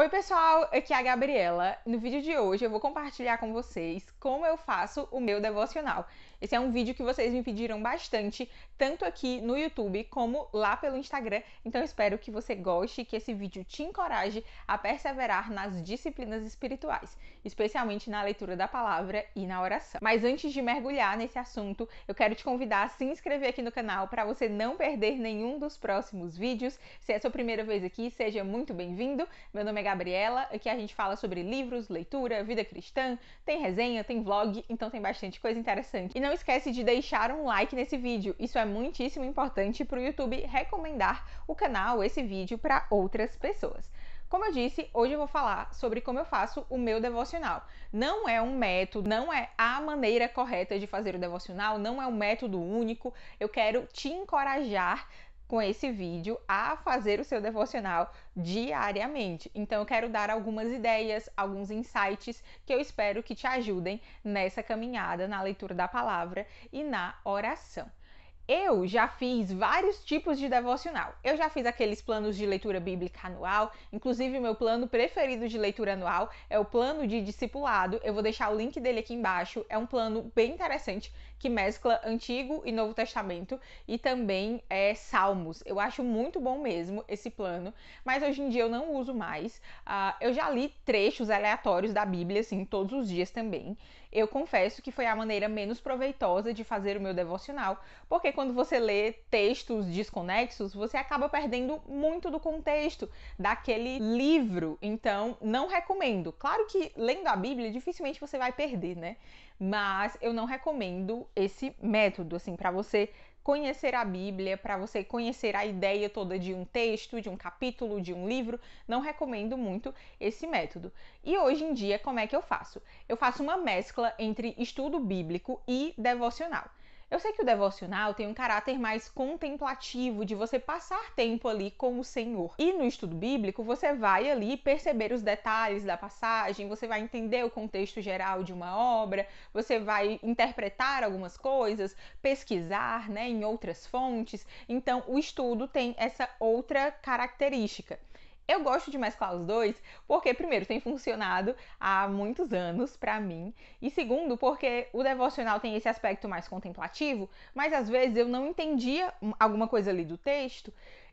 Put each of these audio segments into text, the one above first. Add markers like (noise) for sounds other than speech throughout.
Oi, pessoal, aqui é a Gabriela. No vídeo de hoje eu vou compartilhar com vocês como eu faço o meu devocional. Esse é um vídeo que vocês me pediram bastante, tanto aqui no YouTube como lá pelo Instagram. Então espero que você goste, que esse vídeo te encoraje a perseverar nas disciplinas espirituais, especialmente na leitura da palavra e na oração. Mas antes de mergulhar nesse assunto, eu quero te convidar a se inscrever aqui no canal para você não perder nenhum dos próximos vídeos. Se é a sua primeira vez aqui, seja muito bem-vindo. Meu nome é Gabriela. Aqui a gente fala sobre livros, leitura, vida cristã, tem resenha, tem vlog, então tem bastante coisa interessante. E não esquece de deixar um like nesse vídeo, isso é muitíssimo importante para o YouTube recomendar o canal, esse vídeo, para outras pessoas. Como eu disse, hoje eu vou falar sobre como eu faço o meu devocional. Não é um método, não é a maneira correta de fazer o devocional, não é um método único. Eu quero te encorajar com esse vídeo a fazer o seu devocional diariamente. Então eu quero dar algumas ideias, alguns insights que eu espero que te ajudem nessa caminhada na leitura da palavra e na oração. Eu já fiz vários tipos de devocional. Eu já fiz aqueles planos de leitura bíblica anual, inclusive meu plano preferido de leitura anual é o plano de discipulado. Eu vou deixar o link dele aqui embaixo. É um plano bem interessante que mescla Antigo e Novo Testamento e também é Salmos. Eu acho muito bom mesmo esse plano, mas hoje em dia eu não uso mais. Uh, eu já li trechos aleatórios da Bíblia assim todos os dias também. Eu confesso que foi a maneira menos proveitosa de fazer o meu devocional, porque quando você lê textos desconexos, você acaba perdendo muito do contexto daquele livro. Então, não recomendo. Claro que lendo a Bíblia dificilmente você vai perder, né? Mas eu não recomendo esse método assim para você conhecer a Bíblia, para você conhecer a ideia toda de um texto, de um capítulo, de um livro, não recomendo muito esse método. E hoje em dia, como é que eu faço? Eu faço uma mescla entre estudo bíblico e devocional. Eu sei que o devocional tem um caráter mais contemplativo, de você passar tempo ali com o Senhor. E no estudo bíblico, você vai ali perceber os detalhes da passagem, você vai entender o contexto geral de uma obra, você vai interpretar algumas coisas, pesquisar né, em outras fontes. Então, o estudo tem essa outra característica. Eu gosto de mesclar os dois porque, primeiro, tem funcionado há muitos anos para mim, e segundo, porque o devocional tem esse aspecto mais contemplativo, mas às vezes eu não entendia alguma coisa ali do texto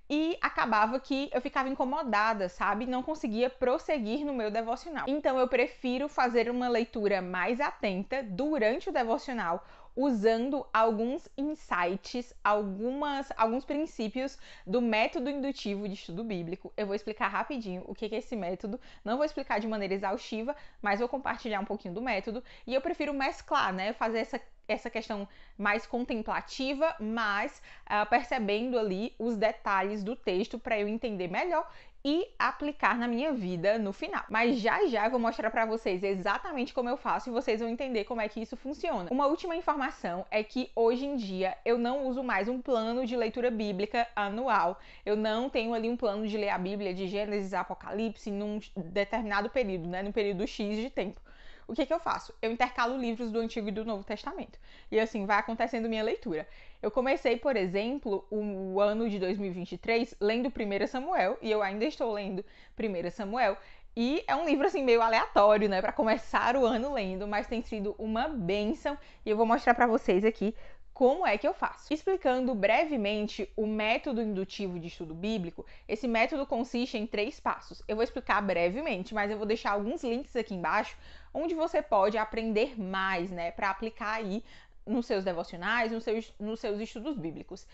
e acabava que eu ficava incomodada, sabe? Não conseguia prosseguir no meu devocional. Então eu prefiro fazer uma leitura mais atenta durante o devocional, usando alguns insights, algumas, alguns princípios do método indutivo de estudo bíblico. Eu vou explicar rapidinho o que é esse método. Não vou explicar de maneira exaustiva, mas vou compartilhar um pouquinho do método. E eu prefiro mesclar, né? Fazer essa essa questão mais contemplativa, mas uh, percebendo ali os detalhes do texto para eu entender melhor e aplicar na minha vida no final. Mas já já eu vou mostrar para vocês exatamente como eu faço e vocês vão entender como é que isso funciona. Uma última informação é que hoje em dia eu não uso mais um plano de leitura bíblica anual. Eu não tenho ali um plano de ler a Bíblia de Gênesis a Apocalipse num determinado período, né, num período X de tempo o que, é que eu faço? Eu intercalo livros do Antigo e do Novo Testamento. E assim vai acontecendo minha leitura. Eu comecei, por exemplo, o ano de 2023 lendo 1 Samuel, e eu ainda estou lendo 1 Samuel. E é um livro assim meio aleatório, né, para começar o ano lendo, mas tem sido uma benção e eu vou mostrar para vocês aqui como é que eu faço? Explicando brevemente o método indutivo de estudo bíblico, esse método consiste em três passos. Eu vou explicar brevemente, mas eu vou deixar alguns links aqui embaixo onde você pode aprender mais, né, para aplicar aí nos seus devocionais, nos seus, nos seus estudos bíblicos.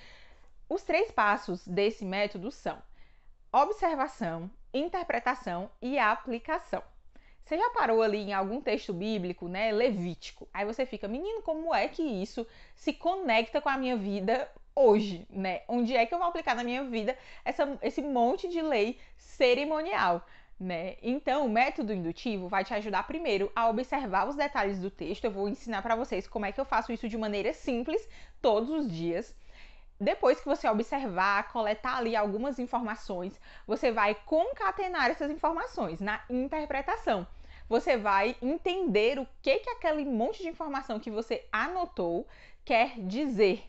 Os três passos desse método são observação, interpretação e aplicação. Você já parou ali em algum texto bíblico, né, levítico? Aí você fica, menino, como é que isso se conecta com a minha vida hoje, né? Onde é que eu vou aplicar na minha vida essa, esse monte de lei cerimonial? Né? Então, o método indutivo vai te ajudar primeiro a observar os detalhes do texto. Eu vou ensinar para vocês como é que eu faço isso de maneira simples todos os dias. Depois que você observar, coletar ali algumas informações, você vai concatenar essas informações na interpretação. Você vai entender o que que aquele monte de informação que você anotou quer dizer.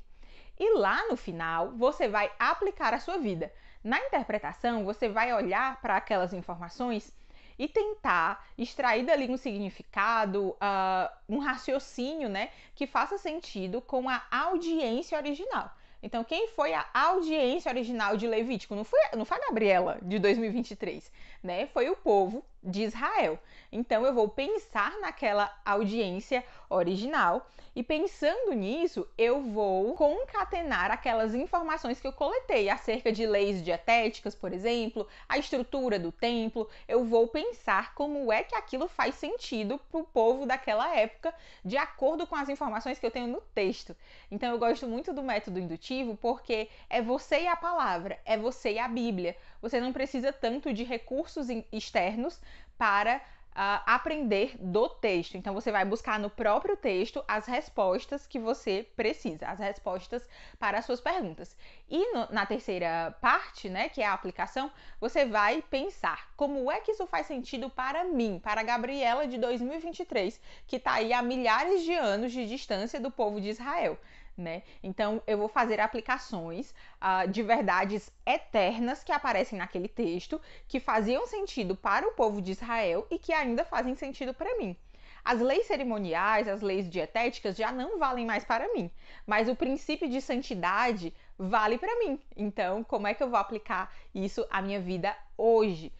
E lá no final, você vai aplicar a sua vida. Na interpretação, você vai olhar para aquelas informações e tentar extrair dali um significado, uh, um raciocínio, né, que faça sentido com a audiência original. Então, quem foi a audiência original de Levítico? Não foi, não foi a Gabriela de 2023, né? Foi o povo de Israel. Então eu vou pensar naquela audiência original e pensando nisso, eu vou concatenar aquelas informações que eu coletei acerca de leis dietéticas, por exemplo, a estrutura do templo. Eu vou pensar como é que aquilo faz sentido para o povo daquela época, de acordo com as informações que eu tenho no texto. Então eu gosto muito do método indutivo porque é você e a palavra, é você e a Bíblia. Você não precisa tanto de recursos externos para Uh, aprender do texto. Então, você vai buscar no próprio texto as respostas que você precisa, as respostas para as suas perguntas. E no, na terceira parte, né, que é a aplicação, você vai pensar como é que isso faz sentido para mim, para a Gabriela de 2023, que está aí a milhares de anos de distância do povo de Israel né? Então eu vou fazer aplicações uh, de verdades eternas que aparecem naquele texto, que faziam sentido para o povo de Israel e que ainda fazem sentido para mim. As leis cerimoniais, as leis dietéticas já não valem mais para mim, mas o princípio de santidade vale para mim. Então, como é que eu vou aplicar isso à minha vida hoje?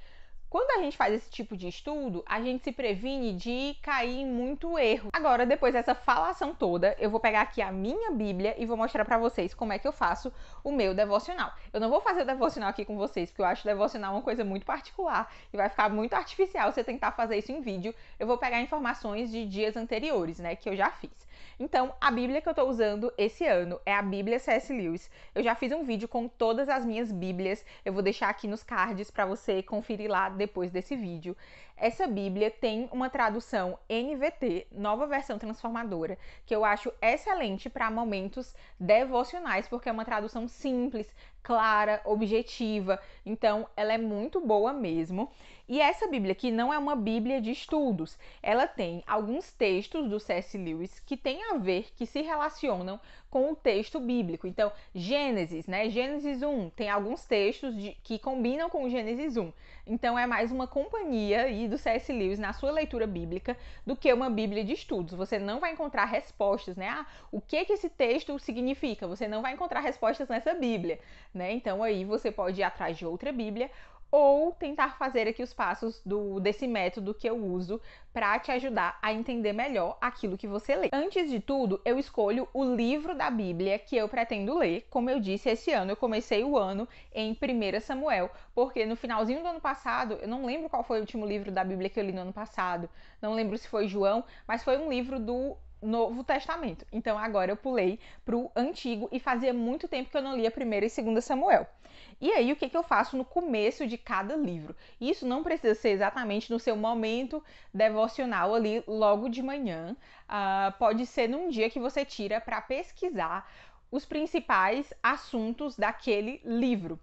Quando a gente faz esse tipo de estudo, a gente se previne de cair em muito erro. Agora, depois dessa falação toda, eu vou pegar aqui a minha Bíblia e vou mostrar para vocês como é que eu faço o meu devocional. Eu não vou fazer o devocional aqui com vocês, porque eu acho o devocional uma coisa muito particular e vai ficar muito artificial você tentar fazer isso em vídeo. Eu vou pegar informações de dias anteriores, né, que eu já fiz. Então, a Bíblia que eu estou usando esse ano é a Bíblia C.S. Lewis. Eu já fiz um vídeo com todas as minhas Bíblias, eu vou deixar aqui nos cards para você conferir lá depois desse vídeo. Essa Bíblia tem uma tradução NVT, nova versão transformadora, que eu acho excelente para momentos devocionais, porque é uma tradução simples, clara, objetiva. Então, ela é muito boa mesmo. E essa Bíblia aqui não é uma Bíblia de estudos. Ela tem alguns textos do C.S. Lewis que tem a ver, que se relacionam com o texto bíblico. Então, Gênesis, né? Gênesis 1 tem alguns textos de, que combinam com Gênesis 1. Então, é mais uma companhia aí do C.S. Lewis na sua leitura bíblica do que uma Bíblia de estudos. Você não vai encontrar respostas, né? Ah, o que que esse texto significa? Você não vai encontrar respostas nessa Bíblia, né? Então, aí você pode ir atrás de outra Bíblia ou tentar fazer aqui os passos do, desse método que eu uso para te ajudar a entender melhor aquilo que você lê. Antes de tudo, eu escolho o livro da Bíblia que eu pretendo ler. Como eu disse, esse ano eu comecei o ano em 1 Samuel, porque no finalzinho do ano passado, eu não lembro qual foi o último livro da Bíblia que eu li no ano passado, não lembro se foi João, mas foi um livro do Novo Testamento. Então agora eu pulei pro Antigo e fazia muito tempo que eu não lia 1 e 2 Samuel. E aí o que, que eu faço no começo de cada livro? Isso não precisa ser exatamente no seu momento devocional ali logo de manhã. Uh, pode ser num dia que você tira para pesquisar os principais assuntos daquele livro.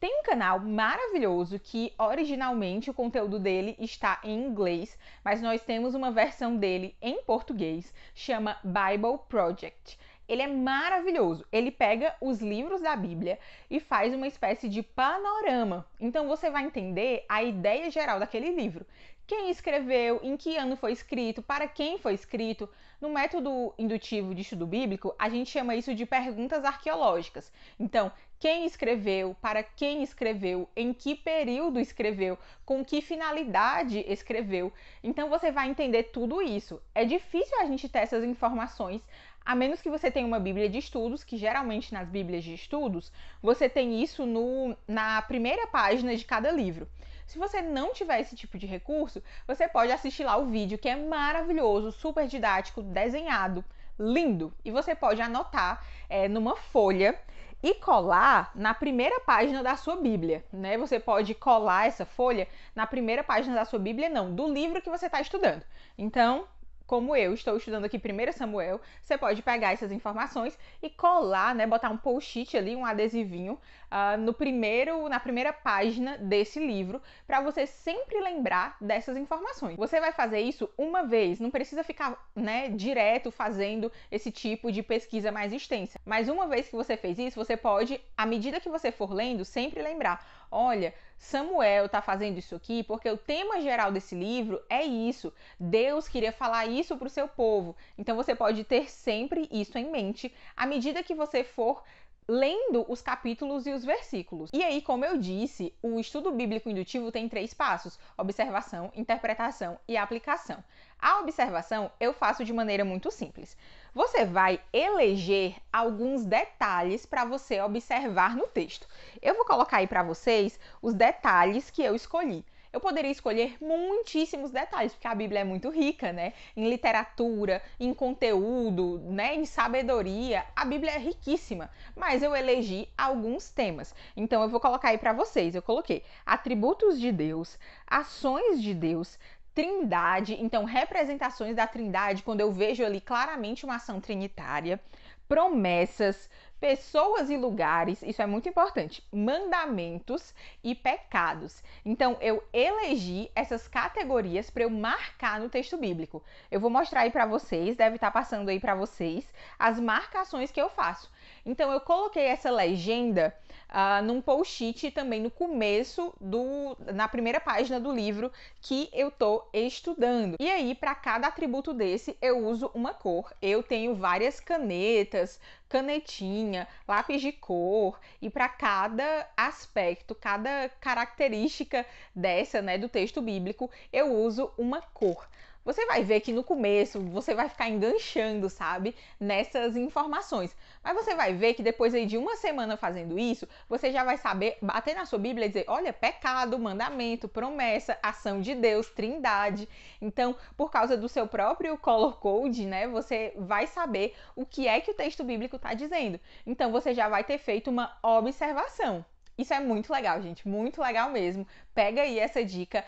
Tem um canal maravilhoso que originalmente o conteúdo dele está em inglês, mas nós temos uma versão dele em português, chama Bible Project. Ele é maravilhoso. Ele pega os livros da Bíblia e faz uma espécie de panorama. Então você vai entender a ideia geral daquele livro. Quem escreveu, em que ano foi escrito, para quem foi escrito. No método indutivo de estudo bíblico, a gente chama isso de perguntas arqueológicas. Então, quem escreveu, para quem escreveu, em que período escreveu, com que finalidade escreveu. Então você vai entender tudo isso. É difícil a gente ter essas informações, a menos que você tenha uma Bíblia de estudos, que geralmente nas Bíblias de estudos você tem isso no, na primeira página de cada livro. Se você não tiver esse tipo de recurso, você pode assistir lá o vídeo que é maravilhoso, super didático, desenhado, lindo. E você pode anotar é, numa folha e colar na primeira página da sua Bíblia, né? Você pode colar essa folha na primeira página da sua Bíblia, não, do livro que você está estudando. Então, como eu estou estudando aqui 1 Samuel, você pode pegar essas informações e colar, né? Botar um post-it ali, um adesivinho uh, no primeiro, na primeira página desse livro, para você sempre lembrar dessas informações. Você vai fazer isso uma vez, não precisa ficar né, direto fazendo esse tipo de pesquisa mais extensa. Mas uma vez que você fez isso, você pode, à medida que você for lendo, sempre lembrar: olha, Samuel está fazendo isso aqui porque o tema geral desse livro é isso. Deus queria falar isso para o seu povo. Então você pode ter sempre isso em mente à medida que você for lendo os capítulos e os versículos. E aí, como eu disse, o estudo bíblico indutivo tem três passos: observação, interpretação e aplicação. A observação eu faço de maneira muito simples. Você vai eleger alguns detalhes para você observar no texto. Eu vou colocar aí para vocês os detalhes que eu escolhi. Eu poderia escolher muitíssimos detalhes, porque a Bíblia é muito rica, né? Em literatura, em conteúdo, né? Em sabedoria. A Bíblia é riquíssima, mas eu elegi alguns temas. Então eu vou colocar aí para vocês. Eu coloquei atributos de Deus, ações de Deus, Trindade, então representações da Trindade, quando eu vejo ali claramente uma ação trinitária, promessas, pessoas e lugares, isso é muito importante, mandamentos e pecados. Então eu elegi essas categorias para eu marcar no texto bíblico. Eu vou mostrar aí para vocês, deve estar tá passando aí para vocês as marcações que eu faço. Então eu coloquei essa legenda uh, num post-it também no começo do na primeira página do livro que eu tô estudando. E aí para cada atributo desse eu uso uma cor. Eu tenho várias canetas, canetinha, lápis de cor e para cada aspecto, cada característica dessa, né, do texto bíblico, eu uso uma cor você vai ver que no começo você vai ficar enganchando, sabe, nessas informações. Mas você vai ver que depois aí de uma semana fazendo isso, você já vai saber bater na sua Bíblia e dizer: olha, pecado, mandamento, promessa, ação de Deus, trindade. Então, por causa do seu próprio color code, né, você vai saber o que é que o texto bíblico está dizendo. Então, você já vai ter feito uma observação. Isso é muito legal, gente, muito legal mesmo. Pega aí essa dica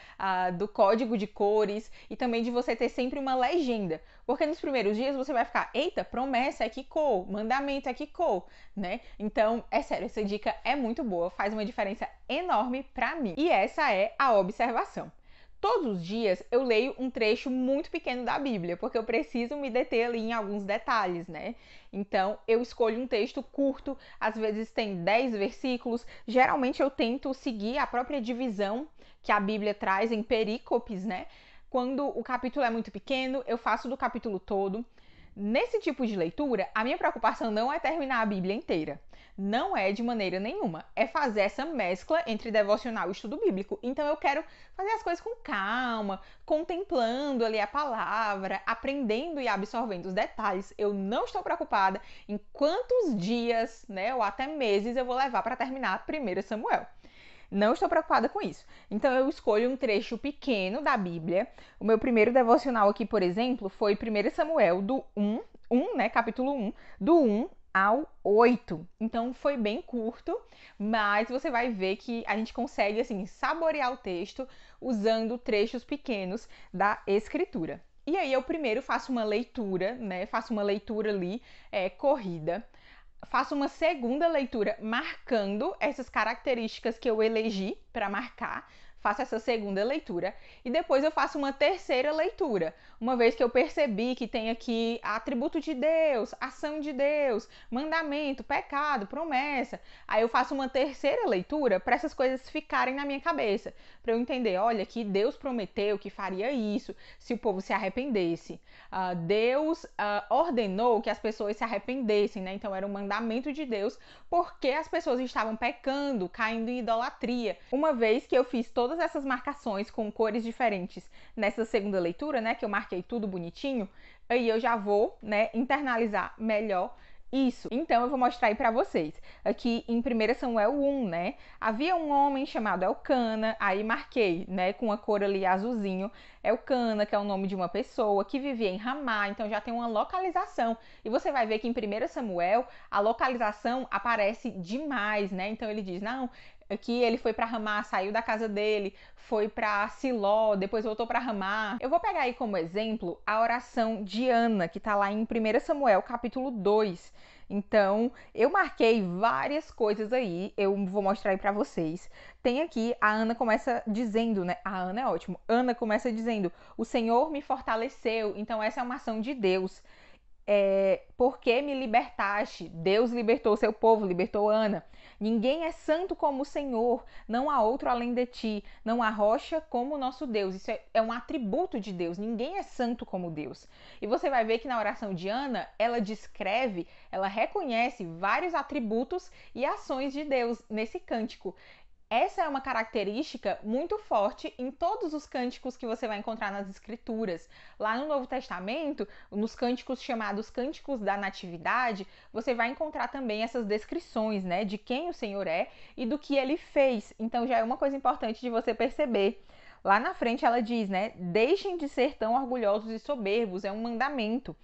do código de cores e também de você ter sempre uma legenda, porque nos primeiros dias você vai ficar, eita, promessa é que cor, mandamento é que cor, né? Então, é sério, essa dica é muito boa, faz uma diferença enorme para mim. E essa é a observação. Todos os dias eu leio um trecho muito pequeno da Bíblia, porque eu preciso me deter ali em alguns detalhes, né? Então eu escolho um texto curto, às vezes tem 10 versículos. Geralmente eu tento seguir a própria divisão que a Bíblia traz em perícopes, né? Quando o capítulo é muito pequeno, eu faço do capítulo todo. Nesse tipo de leitura, a minha preocupação não é terminar a Bíblia inteira. Não é de maneira nenhuma. É fazer essa mescla entre devocional e estudo bíblico. Então eu quero fazer as coisas com calma, contemplando ali a palavra, aprendendo e absorvendo os detalhes. Eu não estou preocupada em quantos dias, né, ou até meses eu vou levar para terminar a 1 Samuel. Não estou preocupada com isso. Então eu escolho um trecho pequeno da Bíblia. O meu primeiro devocional aqui, por exemplo, foi 1 Samuel do 1, 1, né, capítulo 1, do 1 ao 8. Então foi bem curto, mas você vai ver que a gente consegue assim saborear o texto usando trechos pequenos da escritura. E aí eu primeiro faço uma leitura, né? Faço uma leitura ali é, corrida faço uma segunda leitura marcando essas características que eu elegi para marcar, faço essa segunda leitura e depois eu faço uma terceira leitura, uma vez que eu percebi que tem aqui atributo de Deus, ação de Deus, mandamento, pecado, promessa. Aí eu faço uma terceira leitura para essas coisas ficarem na minha cabeça, para eu entender, olha, que Deus prometeu que faria isso se o povo se arrependesse. Uh, Deus uh, ordenou que as pessoas se arrependessem, né? Então era um mandamento de Deus, porque as pessoas estavam pecando, caindo em idolatria. Uma vez que eu fiz toda todas essas marcações com cores diferentes nessa segunda leitura, né, que eu marquei tudo bonitinho, aí eu já vou, né, internalizar melhor isso. Então eu vou mostrar aí para vocês. Aqui em 1 Samuel 1, né? Havia um homem chamado Elcana, aí marquei, né, com a cor ali azulzinho. Elcana, que é o nome de uma pessoa que vivia em Ramá, então já tem uma localização. E você vai ver que em 1 Samuel a localização aparece demais, né? Então ele diz: "Não, Aqui ele foi para Ramá, saiu da casa dele, foi para Siló, depois voltou para Ramá. Eu vou pegar aí como exemplo a oração de Ana, que está lá em 1 Samuel, capítulo 2. Então, eu marquei várias coisas aí, eu vou mostrar aí para vocês. Tem aqui, a Ana começa dizendo, né? A Ana é ótimo. Ana começa dizendo: "O Senhor me fortaleceu". Então, essa é uma ação de Deus é, por que me libertaste? Deus libertou seu povo, libertou Ana. Ninguém é santo como o Senhor, não há outro além de ti, não há rocha como o nosso Deus. Isso é, é um atributo de Deus, ninguém é santo como Deus. E você vai ver que na oração de Ana, ela descreve, ela reconhece vários atributos e ações de Deus nesse cântico. Essa é uma característica muito forte em todos os cânticos que você vai encontrar nas Escrituras. Lá no Novo Testamento, nos cânticos chamados Cânticos da Natividade, você vai encontrar também essas descrições, né, de quem o Senhor é e do que ele fez. Então já é uma coisa importante de você perceber. Lá na frente ela diz, né, deixem de ser tão orgulhosos e soberbos, é um mandamento.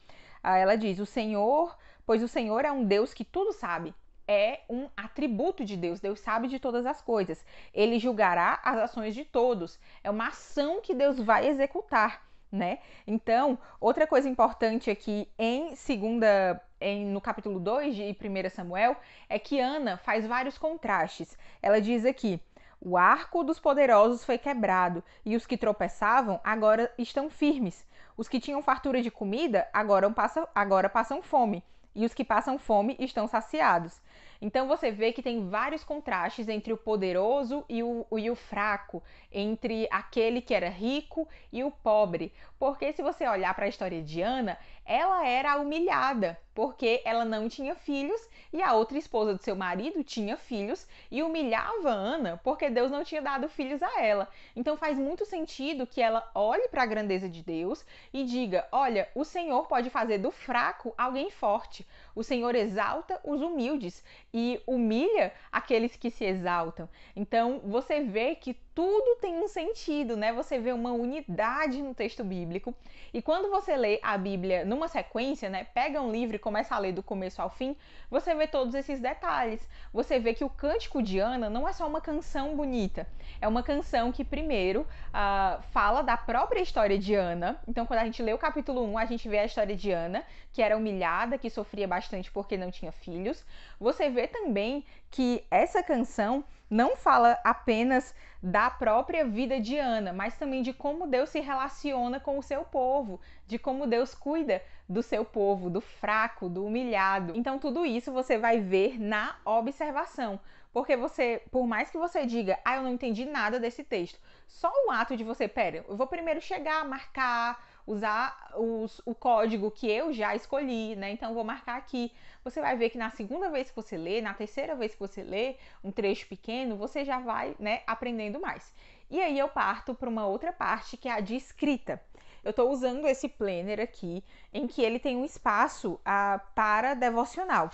Ah, ela diz: "O Senhor, pois o Senhor é um Deus que tudo sabe é um atributo de Deus. Deus sabe de todas as coisas. Ele julgará as ações de todos. É uma ação que Deus vai executar, né? Então, outra coisa importante aqui em segunda em, no capítulo 2 de 1 Samuel é que Ana faz vários contrastes. Ela diz aqui: o arco dos poderosos foi quebrado, e os que tropeçavam agora estão firmes. Os que tinham fartura de comida agora passam, agora passam fome, e os que passam fome estão saciados. Então você vê que tem vários contrastes entre o poderoso e o, e o fraco, entre aquele que era rico e o pobre. Porque se você olhar para a história de Ana, ela era humilhada, porque ela não tinha filhos e a outra esposa do seu marido tinha filhos e humilhava Ana porque Deus não tinha dado filhos a ela. Então faz muito sentido que ela olhe para a grandeza de Deus e diga: Olha, o Senhor pode fazer do fraco alguém forte, o Senhor exalta os humildes e humilha aqueles que se exaltam. Então, você vê que tudo tem um sentido, né? Você vê uma unidade no texto bíblico. E quando você lê a Bíblia numa sequência, né? Pega um livro e começa a ler do começo ao fim, você vê todos esses detalhes. Você vê que o Cântico de Ana não é só uma canção bonita, é uma canção que, primeiro, uh, fala da própria história de Ana. Então, quando a gente lê o capítulo 1, a gente vê a história de Ana, que era humilhada, que sofria bastante porque não tinha filhos. Você vê também que essa canção não fala apenas da própria vida de Ana, mas também de como Deus se relaciona com o seu povo, de como Deus cuida do seu povo, do fraco, do humilhado. Então tudo isso você vai ver na observação. Porque você, por mais que você diga, ah, eu não entendi nada desse texto, só o ato de você, pera, eu vou primeiro chegar, marcar, usar os, o código que eu já escolhi, né? Então vou marcar aqui. Você vai ver que na segunda vez que você lê, na terceira vez que você lê um trecho pequeno, você já vai, né, aprendendo mais. E aí eu parto para uma outra parte que é a de escrita. Eu estou usando esse planner aqui, em que ele tem um espaço ah, para devocional.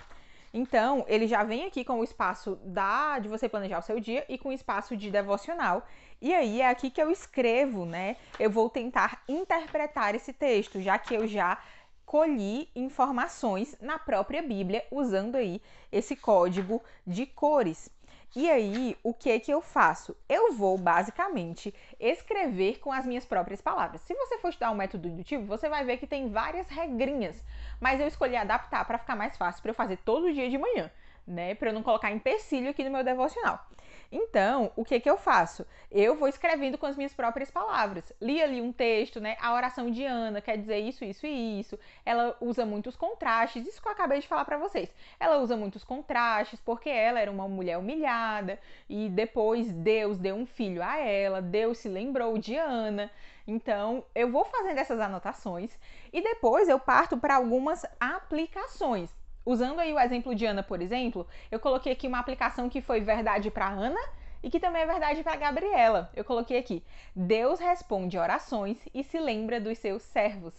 Então, ele já vem aqui com o espaço da de você planejar o seu dia e com o espaço de devocional. E aí é aqui que eu escrevo, né? Eu vou tentar interpretar esse texto, já que eu já colhi informações na própria Bíblia usando aí esse código de cores. E aí, o que é que eu faço? Eu vou basicamente escrever com as minhas próprias palavras. Se você for estudar o um método indutivo, você vai ver que tem várias regrinhas, mas eu escolhi adaptar para ficar mais fácil para eu fazer todo dia de manhã, né? Para eu não colocar empecilho aqui no meu devocional. Então, o que que eu faço? Eu vou escrevendo com as minhas próprias palavras. Li ali um texto, né? A oração de Ana quer dizer isso, isso e isso. Ela usa muitos contrastes, isso que eu acabei de falar para vocês. Ela usa muitos contrastes porque ela era uma mulher humilhada e depois Deus deu um filho a ela, Deus se lembrou de Ana. Então, eu vou fazendo essas anotações e depois eu parto para algumas aplicações. Usando aí o exemplo de Ana, por exemplo, eu coloquei aqui uma aplicação que foi verdade para Ana e que também é verdade para Gabriela. Eu coloquei aqui: Deus responde orações e se lembra dos seus servos.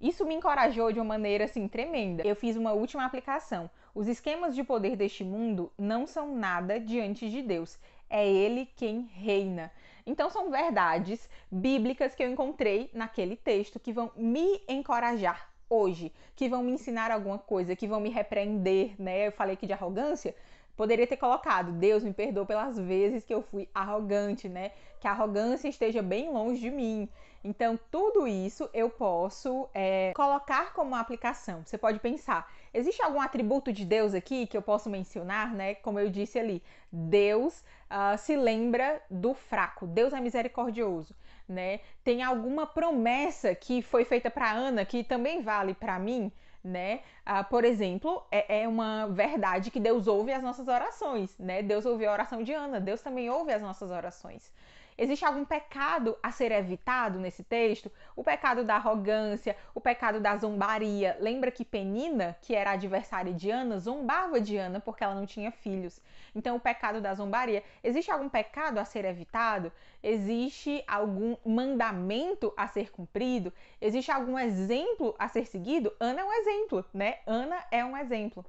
Isso me encorajou de uma maneira assim tremenda. Eu fiz uma última aplicação. Os esquemas de poder deste mundo não são nada diante de Deus. É ele quem reina. Então são verdades bíblicas que eu encontrei naquele texto que vão me encorajar hoje, que vão me ensinar alguma coisa, que vão me repreender, né? Eu falei aqui de arrogância, Poderia ter colocado, Deus me perdoa pelas vezes que eu fui arrogante, né? Que a arrogância esteja bem longe de mim. Então, tudo isso eu posso é, colocar como aplicação. Você pode pensar, existe algum atributo de Deus aqui que eu posso mencionar, né? Como eu disse ali, Deus uh, se lembra do fraco, Deus é misericordioso, né? Tem alguma promessa que foi feita para Ana que também vale para mim? né? Ah, por exemplo, é, é, uma verdade que Deus ouve as nossas orações, né? Deus ouviu a oração de Ana, Deus também ouve as nossas orações. Existe algum pecado a ser evitado nesse texto? O pecado da arrogância, o pecado da zombaria. Lembra que Penina, que era adversária de Ana, zombava de Ana porque ela não tinha filhos. Então, o pecado da zombaria. Existe algum pecado a ser evitado? Existe algum mandamento a ser cumprido? Existe algum exemplo a ser seguido? Ana é um exemplo, né? Ana é um exemplo.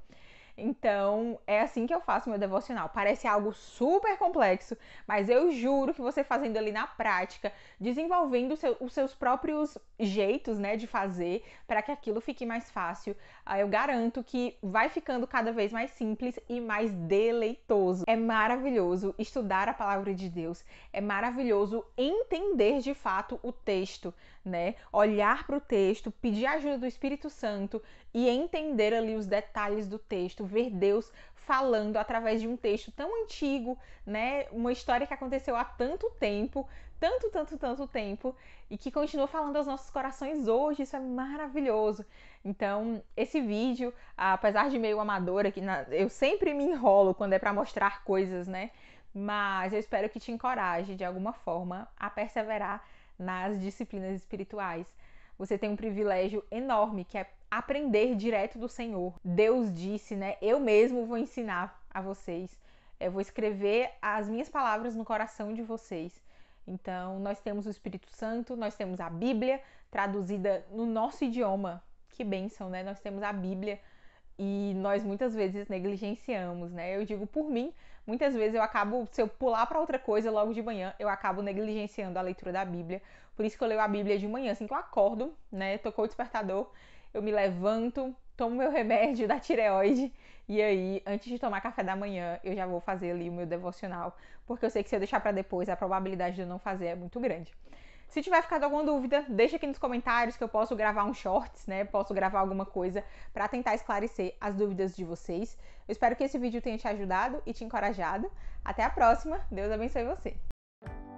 Então, é assim que eu faço meu devocional. Parece algo super complexo, mas eu juro que você fazendo ali na prática, desenvolvendo seu, os seus próprios jeitos, né, de fazer, para que aquilo fique mais fácil, ah, eu garanto que vai ficando cada vez mais simples e mais deleitoso. É maravilhoso estudar a palavra de Deus, é maravilhoso entender de fato o texto né? Olhar para o texto, pedir ajuda do Espírito Santo e entender ali os detalhes do texto, ver Deus falando através de um texto tão antigo, né? Uma história que aconteceu há tanto tempo, tanto, tanto, tanto tempo e que continua falando aos nossos corações hoje. Isso é maravilhoso. Então, esse vídeo, apesar de meio amadora, aqui, eu sempre me enrolo quando é para mostrar coisas, né? Mas eu espero que te encoraje de alguma forma a perseverar nas disciplinas espirituais. Você tem um privilégio enorme que é aprender direto do Senhor. Deus disse, né? Eu mesmo vou ensinar a vocês. Eu vou escrever as minhas palavras no coração de vocês. Então, nós temos o Espírito Santo, nós temos a Bíblia traduzida no nosso idioma. Que bênção, né? Nós temos a Bíblia e nós muitas vezes negligenciamos, né? Eu digo por mim, muitas vezes eu acabo, se eu pular para outra coisa logo de manhã, eu acabo negligenciando a leitura da Bíblia. Por isso que eu leio a Bíblia de manhã, assim que eu acordo, né? Tocou o despertador, eu me levanto, tomo meu remédio (laughs) da tireoide e aí, antes de tomar café da manhã, eu já vou fazer ali o meu devocional, porque eu sei que se eu deixar para depois, a probabilidade de eu não fazer é muito grande. Se tiver ficado alguma dúvida, deixa aqui nos comentários que eu posso gravar um shorts, né? Posso gravar alguma coisa para tentar esclarecer as dúvidas de vocês. Eu espero que esse vídeo tenha te ajudado e te encorajado. Até a próxima. Deus abençoe você.